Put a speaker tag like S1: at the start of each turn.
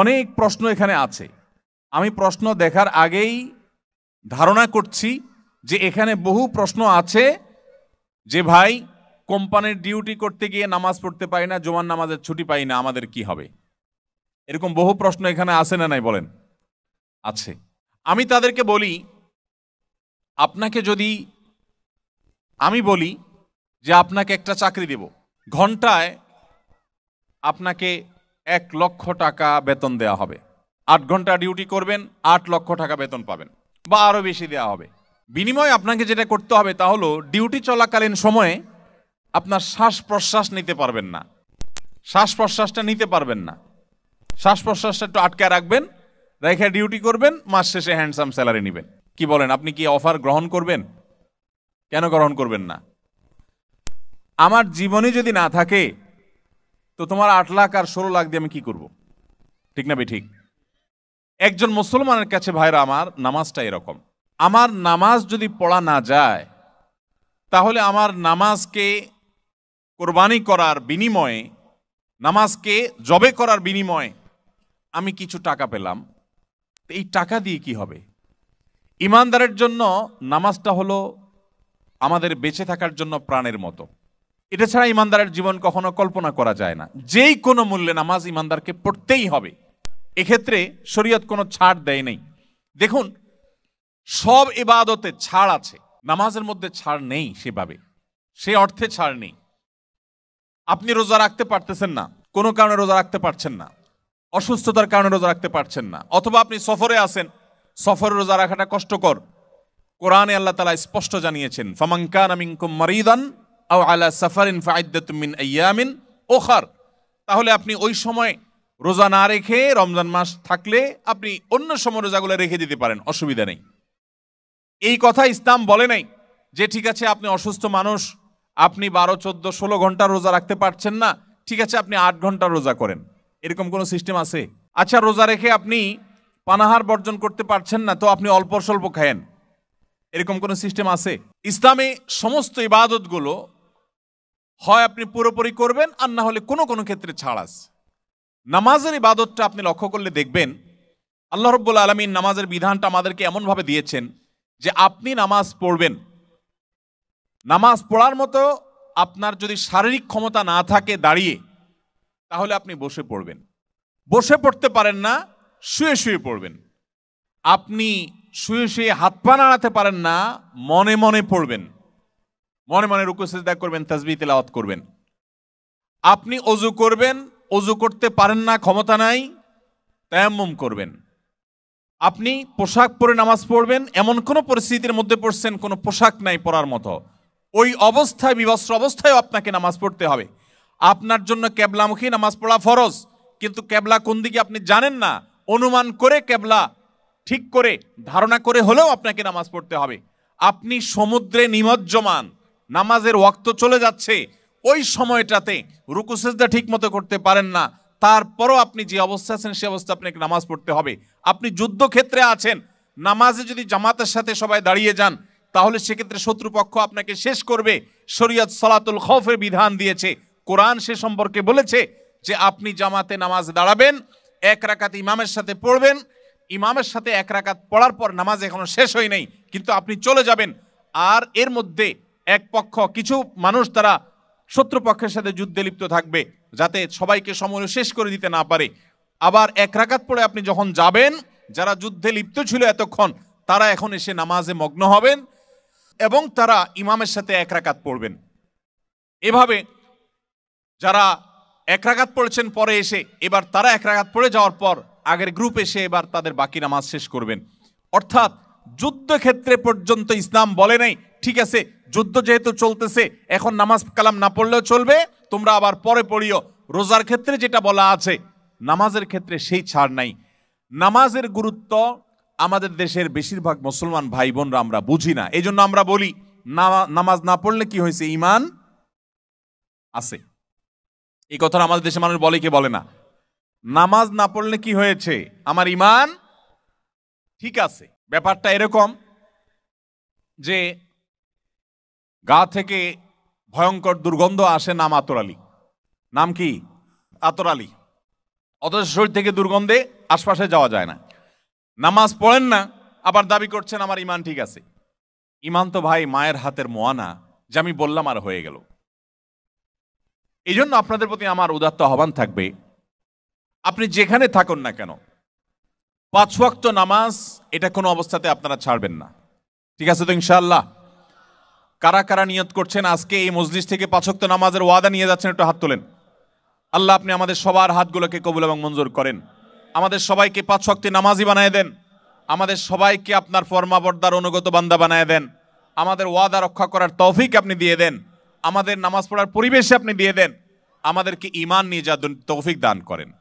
S1: অনেক প্রশ্ন এখানে আছে আমি প্রশ্ন দেখার আগেই ধারণা করছি যে এখানে বহু প্রশ্ন আছে যে ভাই কোম্পানির ডিউটি করতে গিয়ে নামাজ পড়তে পাই না জোমান নামাজের ছুটি পাই না আমাদের কি হবে এরকম বহু প্রশ্ন এখানে আছে না নাই বলেন আছে আমি তাদেরকে বলি আপনাকে যদি আমি বলি যে আপনাকে একটা চাকরি দেব ঘন্টায় আপনাকে এক লক্ষ টাকা বেতন দেয়া হবে আট ঘন্টা ডিউটি করবেন আট লক্ষ টাকা বেতন পাবেন বা আরও বেশি দেওয়া হবে বিনিময়ে আপনাকে যেটা করতে হবে তা হলো ডিউটি চলাকালীন সময়ে আপনার শ্বাস প্রশ্বাস নিতে পারবেন না শ্বাস প্রশ্বাসটা নিতে পারবেন না শ্বাস প্রশ্বাসটা একটু আটকে রাখবেন রেখে ডিউটি করবেন মাস শেষে হ্যান্ডসাম স্যালারি নেবেন কি বলেন আপনি কি অফার গ্রহণ করবেন কেন গ্রহণ করবেন না আমার জীবনে যদি না থাকে তো তোমার আট লাখ আর ষোলো লাখ দিয়ে আমি কি করব। ঠিক না ঠিক একজন মুসলমানের কাছে ভাইরা আমার নামাজটা এরকম আমার নামাজ যদি পড়া না যায় তাহলে আমার নামাজকে কোরবানি করার বিনিময়ে নামাজকে জবে করার বিনিময়ে আমি কিছু টাকা পেলাম এই টাকা দিয়ে কি হবে ইমানদারের জন্য নামাজটা হলো আমাদের বেঁচে থাকার জন্য প্রাণের মতো এটা ছাড়া ইমানদারের জীবন কখনো কল্পনা করা যায় না যেই কোনো মূল্যে নামাজ ইমানদারকে পড়তেই হবে এক্ষেত্রে শরীয়ত কোনো ছাড় দেয় নেই দেখুন সব এবাদতে ছাড় আছে নামাজের মধ্যে ছাড় নেই সেভাবে সে অর্থে ছাড় নেই আপনি রোজা রাখতে পারতেছেন না কোনো কারণে রোজা রাখতে পারছেন না অসুস্থতার কারণে রোজা রাখতে পারছেন না অথবা আপনি সফরে আছেন সফরে রোজা রাখাটা কষ্টকর কোরআনে আল্লাহ তালা স্পষ্ট জানিয়েছেন ফামাঙ্কান আমিঙ্কুম মারিদান আও আলা সাফারিন ফাইদ্দাতুমিন আয়ামিন ওখার তাহলে আপনি ওই সময় রোজা না রেখে রমজান মাস থাকলে আপনি অন্য সময় রোজাগুলো রেখে দিতে পারেন অসুবিধা নেই এই কথা ইসলাম বলে নাই যে ঠিক আছে আপনি অসুস্থ মানুষ আপনি বারো চোদ্দো ষোলো ঘন্টা রোজা রাখতে পারছেন না ঠিক আছে আপনি আট ঘন্টা রোজা করেন এরকম কোনো সিস্টেম আছে আচ্ছা রোজা রেখে আপনি পানাহার বর্জন করতে পারছেন না তো আপনি অল্প স্বল্প খায়েন এরকম কোনো সিস্টেম আছে ইসলামে সমস্ত ইবাদতগুলো হয় আপনি পুরোপুরি করবেন আর না হলে কোনো কোনো ক্ষেত্রে ছাড় আছে নামাজের ইবাদতটা আপনি লক্ষ্য করলে দেখবেন আল্লাহ রব্বুল আলমিন নামাজের বিধানটা আমাদেরকে এমনভাবে দিয়েছেন যে আপনি নামাজ পড়বেন নামাজ পড়ার মতো আপনার যদি শারীরিক ক্ষমতা না থাকে দাঁড়িয়ে তাহলে আপনি বসে পড়বেন বসে পড়তে পারেন না শুয়ে শুয়ে পড়বেন আপনি শুয়ে শুয়ে হাত পা নাড়াতে পারেন না মনে মনে পড়বেন মনে মনে রুকু সেজদা করবেন তাজবি তেলাওয়াত করবেন আপনি অজু করবেন অজু করতে পারেন না ক্ষমতা নাই তায়াম্মুম করবেন আপনি পোশাক পরে নামাজ পড়বেন এমন কোনো পরিস্থিতির মধ্যে পড়ছেন কোনো পোশাক নাই পরার মতো ওই অবস্থায় বিবস্ত্র অবস্থায় আপনাকে নামাজ পড়তে হবে আপনার জন্য ক্যাবলামুখী নামাজ পড়া ফরজ কিন্তু ক্যাবলা কোন দিকে আপনি জানেন না অনুমান করে ক্যাবলা ঠিক করে ধারণা করে হলেও আপনাকে নামাজ পড়তে হবে আপনি সমুদ্রে নিমজ্জমান নামাজের ওয়াক্ত চলে যাচ্ছে ওই সময়টাতে রুকুসেজদা ঠিক মতো করতে পারেন না তারপরও আপনি যে অবস্থা আছেন সে অবস্থা আপনাকে নামাজ পড়তে হবে আপনি যুদ্ধক্ষেত্রে আছেন নামাজে যদি জামাতের সাথে সবাই দাঁড়িয়ে যান তাহলে সেক্ষেত্রে শত্রুপক্ষ আপনাকে শেষ করবে শরীয়ত সলাতুল খৌফের বিধান দিয়েছে কোরআন সে সম্পর্কে বলেছে যে আপনি জামাতে নামাজ দাঁড়াবেন এক রাকাত ইমামের সাথে পড়বেন ইমামের সাথে এক রাকাত পড়ার পর নামাজ এখনো শেষ হয় নাই কিন্তু আপনি চলে যাবেন আর এর মধ্যে এক পক্ষ কিছু মানুষ তারা শত্রুপক্ষের সাথে যুদ্ধে লিপ্ত থাকবে যাতে সবাইকে সময় শেষ করে দিতে না পারে আবার এক রাকাত পড়ে আপনি যখন যাবেন যারা যুদ্ধে লিপ্ত ছিল এতক্ষণ তারা এখন এসে নামাজে মগ্ন হবেন এবং তারা ইমামের সাথে এক রাকাত পড়বেন এভাবে যারা এক রাকাত পড়েছেন পরে এসে এবার তারা এক রাকাত পড়ে যাওয়ার পর আগের গ্রুপ এসে এবার তাদের বাকি নামাজ শেষ করবেন অর্থাৎ যুদ্ধক্ষেত্রে পর্যন্ত ইসলাম বলে নাই ঠিক আছে যুদ্ধ যেহেতু চলতেছে এখন নামাজ কালাম না পড়লেও চলবে তোমরা আবার পরে পড়িও রোজার ক্ষেত্রে যেটা বলা আছে নামাজের ক্ষেত্রে সেই ছাড় নাই নামাজের গুরুত্ব আমাদের দেশের বেশিরভাগ মুসলমান ভাই বোনরা আমরা বুঝি না এই জন্য আমরা বলি নামাজ না পড়লে কি হয়েছে ইমান আছে এই কথা আমাদের দেশের মানুষ বলে কি বলে না নামাজ না পড়লে কি হয়েছে আমার ইমান ঠিক আছে ব্যাপারটা এরকম যে গা থেকে ভয়ঙ্কর দুর্গন্ধ আসে নাম আতরালি নাম কি আতরালি অথচ শরীর থেকে দুর্গন্ধে আশপাশে যাওয়া যায় না নামাজ পড়েন না আবার দাবি করছেন আমার ইমান ঠিক আছে ইমান তো ভাই মায়ের হাতের মোয়ানা যে আমি বললাম আর হয়ে গেল এই জন্য আপনাদের প্রতি আমার উদাত্ত আহ্বান থাকবে আপনি যেখানে থাকুন না কেন পাঁচ ওয়াক্ত নামাজ এটা কোনো অবস্থাতে আপনারা ছাড়বেন না ঠিক আছে তো ইনশাল্লাহ কারা কারা নিয়ত করছেন আজকে এই মসজিদ থেকে পাঁচক্ত নামাজের ওয়াদা নিয়ে যাচ্ছেন একটু হাত তোলেন আল্লাহ আপনি আমাদের সবার হাতগুলোকে কবুল এবং মঞ্জুর করেন আমাদের সবাইকে পাঁচ নামাজই বানিয়ে বানায় দেন আমাদের সবাইকে আপনার ফর্মাবর্দার অনুগত বান্দা বানায় দেন আমাদের ওয়াদা রক্ষা করার তৌফিক আপনি দিয়ে দেন আমাদের নামাজ পড়ার পরিবেশে আপনি দিয়ে দেন আমাদেরকে ইমান নিয়ে যা তৌফিক দান করেন